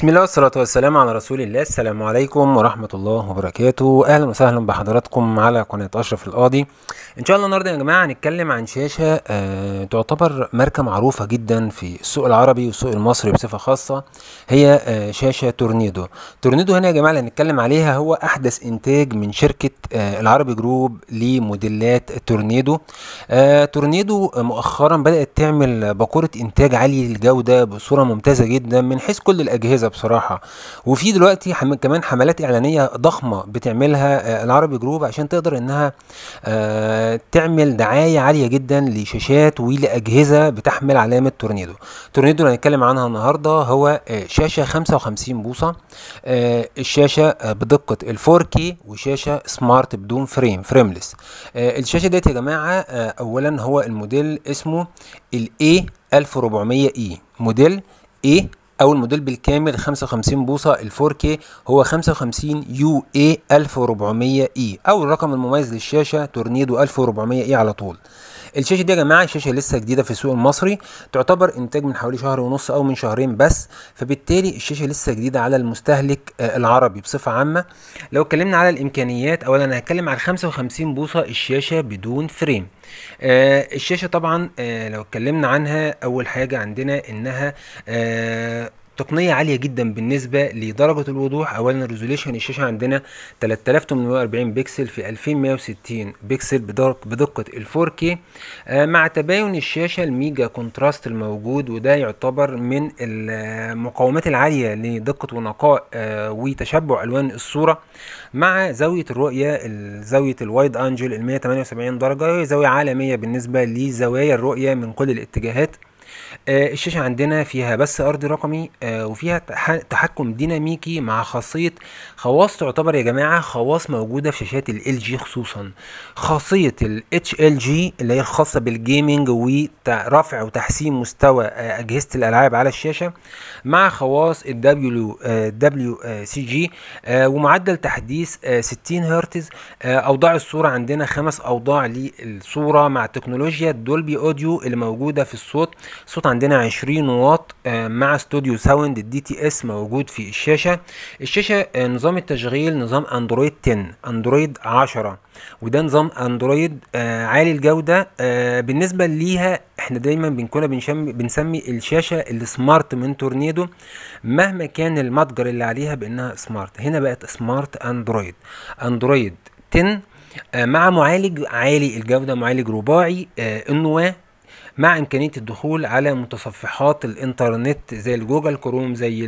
بسم الله والصلاة والسلام على رسول الله السلام عليكم ورحمة الله وبركاته أهلا وسهلا بحضراتكم على قناة أشرف القاضي إن شاء الله النهاردة يا جماعة هنتكلم عن شاشة آه، تعتبر ماركة معروفة جدا في السوق العربي والسوق المصري بصفة خاصة هي آه، شاشة تورنيدو تورنيدو هنا يا جماعة اللي هنتكلم عليها هو أحدث إنتاج من شركة آه، العربي جروب لموديلات تورنيدو تورنيدو مؤخرا بدأت تعمل باكورة إنتاج عالي الجودة بصورة ممتازة جدا من حيث كل الأجهزة بصراحه وفي دلوقتي حم... كمان حملات اعلانيه ضخمه بتعملها آه، العربي جروب عشان تقدر انها آه، تعمل دعايه عاليه جدا لشاشات ولاجهزه بتحمل علامه تورنيدو تورنيدو اللي هنتكلم عنها النهارده هو آه، شاشه 55 بوصه الشاشه بدقه ال 4K وشاشه سمارت بدون فريم فريمليس الشاشه ديت يا جماعه اولا هو الموديل اسمه الاي A 1400 اي e. موديل A او الموديل بالكامل 55 بوصه ال 4K هو 55 يو اي 1400 اي او الرقم المميز للشاشه تورنيدو 1400 اي على طول الشاشه دي يا جماعه شاشه لسه جديده في السوق المصري تعتبر انتاج من حوالي شهر ونص او من شهرين بس فبالتالي الشاشه لسه جديده على المستهلك آه، العربي بصفه عامه لو اتكلمنا على الامكانيات اولا انا هتكلم على 55 بوصه الشاشه بدون فريم آه الشاشه طبعا آه لو اتكلمنا عنها اول حاجه عندنا انها آه تقنية عالية جدا بالنسبة لدرجة الوضوح أولا ريزوليشن الشاشة عندنا 3840 بكسل في 2160 بكسل بدقة ال 4K آه، مع تباين الشاشة الميجا كونتراست الموجود وده يعتبر من المقاومات العالية لدقة ونقاء آه، وتشبع ألوان الصورة مع زاوية الرؤية زاوية الوايد أنجل ال 178 درجة زاوية عالمية بالنسبة لزوايا الرؤية من كل الاتجاهات آه، الشاشه عندنا فيها بس ارضي رقمي آه، وفيها تحكم ديناميكي مع خاصيه خواص تعتبر يا جماعه خواص موجوده في شاشات ال جي خصوصا خاصيه ال HLG ال جي اللي هي الخاصه بالجيمنج ورفع وتحسين مستوى آه، اجهزه الالعاب على الشاشه مع خواص ال دبليو سي جي ومعدل تحديث 60 هرتز اوضاع الصوره عندنا خمس اوضاع للصوره مع تكنولوجيا دولبي اوديو اللي موجوده في الصوت صوت عندنا 20 واط آه، مع ستوديو ساوند الدي تي اس موجود في الشاشه الشاشه آه، نظام التشغيل نظام اندرويد 10 اندرويد 10 وده نظام اندرويد آه، عالي الجوده بالنسبه ليها احنا دايما بنكون بنسمي الشاشه السمارت من تورنيدو مهما كان المتجر اللي عليها بانها سمارت هنا بقت سمارت اندرويد اندرويد 10 مع معالج عالي الجوده معالج رباعي النواه مع امكانيه الدخول على متصفحات الانترنت زي الجوجل كروم زي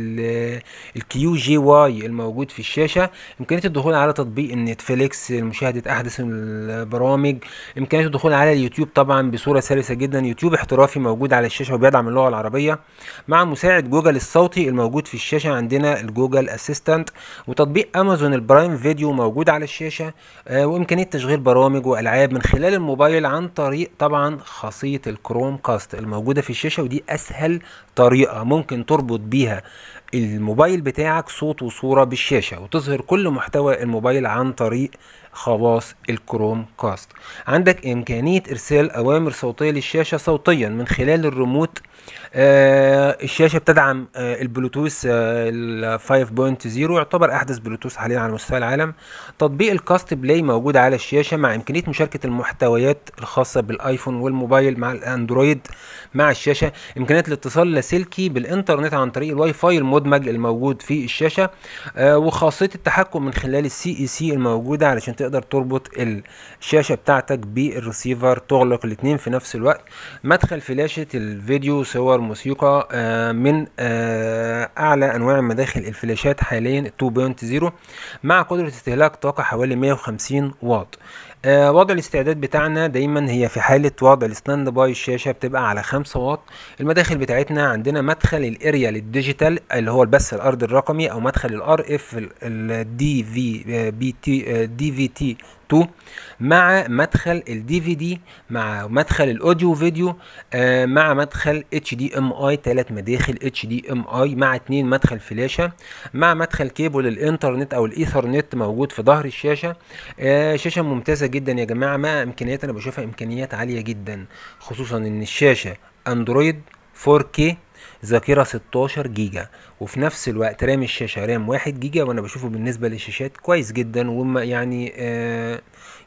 الكيو جي واي الموجود في الشاشه امكانيه الدخول على تطبيق النتفليكس لمشاهده احدث البرامج امكانيه الدخول على اليوتيوب طبعا بصوره سلسه جدا يوتيوب احترافي موجود على الشاشه وبيدعم اللغه العربيه مع مساعد جوجل الصوتي الموجود في الشاشه عندنا الجوجل اسيستنت وتطبيق امازون البرايم فيديو موجود على الشاشه آه، وامكانيه تشغيل برامج والعاب من خلال الموبايل عن طريق طبعا خاصيه الكروم الوام كاست الموجوده في الشاشه ودي اسهل طريقه ممكن تربط بيها الموبايل بتاعك صوت وصوره بالشاشه وتظهر كل محتوى الموبايل عن طريق خواص الكروم كاست عندك إمكانية إرسال أوامر صوتية للشاشة صوتيا من خلال الريموت آه الشاشة بتدعم آه البلوتوث آه 5.0 يعتبر أحدث بلوتوث حاليا على مستوى العالم تطبيق الكاست بلاي موجود على الشاشة مع إمكانية مشاركة المحتويات الخاصة بالآيفون والموبايل مع الأندرويد مع الشاشة إمكانية الاتصال اللاسلكي بالإنترنت عن طريق الواي فاي المدمج الموجود في الشاشة آه، وخاصية التحكم من خلال السي إي سي e الموجودة علشان تقدر تربط الشاشة بتاعتك بالريسيفر تغلق الاتنين في نفس الوقت مدخل فلاشة الفيديو صور موسيقى آه، من آه، اعلى انواع مداخل الفلاشات حاليا 2.0 مع قدرة استهلاك طاقة حوالي 150 واط آه، وضع الاستعداد بتاعنا دايما هي في حالة وضع الستاند باي الشاشة بتبقى على 5 واط المداخل بتاعتنا عندنا مدخل الاريا للديجيتال اللي هو البث الارضي الرقمي او مدخل الار اف الدي في بي تي دي في تي 2 مع مدخل الدي في دي مع مدخل الاوديو آه، فيديو مع مدخل اتش دي ام اي ثلاث مداخل اتش دي ام اي مع اثنين مدخل فلاشه مع مدخل كيبل الانترنت او الايثرنت موجود في ظهر الشاشه آه، شاشه ممتازه جدا يا جماعه مع امكانيات انا بشوفها امكانيات عاليه جدا خصوصا ان الشاشه اندرويد 4K ذاكرة 16 جيجا وفي نفس الوقت رام الشاشة رام 1 جيجا وانا بشوفه بالنسبة للشاشات كويس جدا وما يعني آه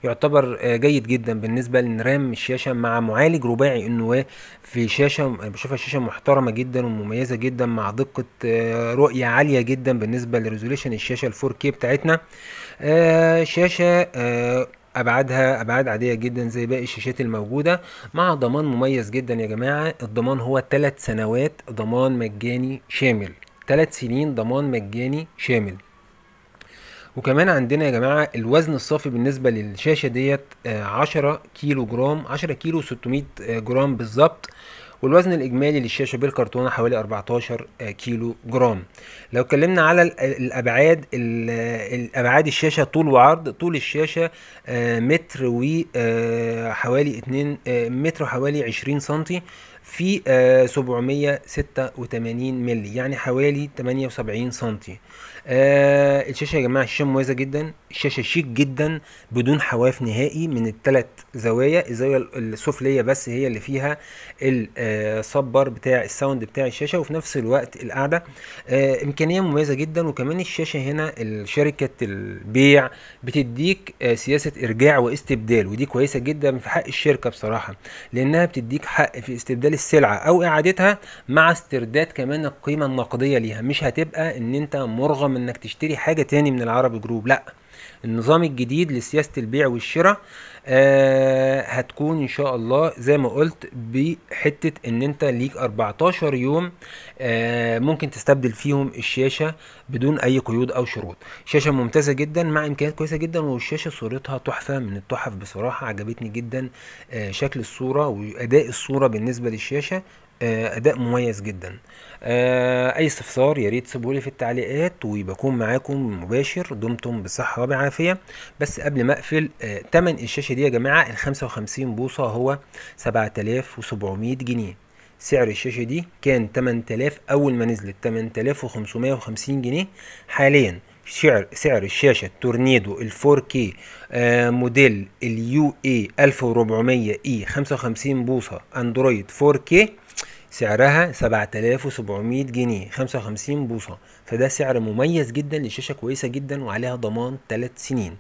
يعتبر آه جيد جدا بالنسبة لرام الشاشة مع معالج رباعي انه في شاشة انا بشوفها شاشة محترمة جدا ومميزة جدا مع دقة آه رؤية عالية جدا بالنسبة لريزوليشن الشاشة ال 4K بتاعتنا آه، شاشة آه، ابعادها ابعاد عاديه جدا زي باقي الشاشات الموجوده مع ضمان مميز جدا يا جماعه الضمان هو 3 سنوات ضمان مجاني شامل 3 سنين ضمان مجاني شامل وكمان عندنا يا جماعة الوزن الصافي بالنسبة للشاشة ديت آه، عشرة كيلو جرام عشرة كيلو 600 جرام بالظبط والوزن الاجمالي للشاشه بالكرتونه حوالي 14 كيلو جرام لو اتكلمنا على الابعاد الابعاد الشاشه طول وعرض طول الشاشه آه، آه، آه، متر وحوالي 2 متر حوالي 20 سم في 786 مللي يعني حوالي 78 سم آه الشاشه يا جماعه الشاشه مميزه جدا الشاشه شيك جدا بدون حواف نهائي من الثلاث زوايا الزاويه السفليه بس هي اللي فيها الصبر آه، بتاع الساوند بتاع الشاشه وفي نفس الوقت القعده آه امكانيه مميزه جدا وكمان الشاشه هنا شركه البيع بتديك آه سياسه ارجاع واستبدال ودي كويسه جدا في حق الشركه بصراحه لانها بتديك حق في استبدال السلعه او اعادتها مع استرداد كمان القيمه النقديه ليها مش هتبقى ان انت مرغم انك تشتري حاجه تاني من العرب جروب لا النظام الجديد لسياسه البيع والشراء آه هتكون ان شاء الله زي ما قلت بحته ان انت ليك 14 يوم آه ممكن تستبدل فيهم الشاشه بدون اي قيود او شروط شاشه ممتازه جدا مع امكانيات كويسه جدا والشاشه صورتها تحفه من التحف بصراحه عجبتني جدا آه شكل الصوره واداء الصوره بالنسبه للشاشه آه، اداء مميز جدا آه، اي استفسار يا ريت سيبولي في التعليقات وبكون معاكم مباشر دمتم بصحه وبعافيه بس قبل ما اقفل آه، تمن الشاشه دي يا جماعه ال 55 بوصه هو 7700 جنيه سعر الشاشة دي كان 8000 أول ما نزلت 8550 جنيه حاليا سعر سعر الشاشة تورنيدو ال 4K موديل اليو إيه اي 1400 اي 55 بوصة اندرويد 4K سعرها 7700 جنيه 55 بوصة فده سعر مميز جدا لشاشة كويسة جدا وعليها ضمان 3 سنين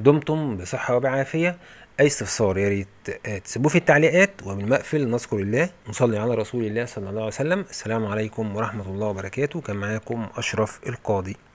دمتم بصحة وبعافية أي استفسار يا ريت آه، تسيبوه في التعليقات وبالمقفل نذكر الله نصلي على رسول الله صلى الله عليه وسلم السلام عليكم ورحمة الله وبركاته كان معاكم أشرف القاضي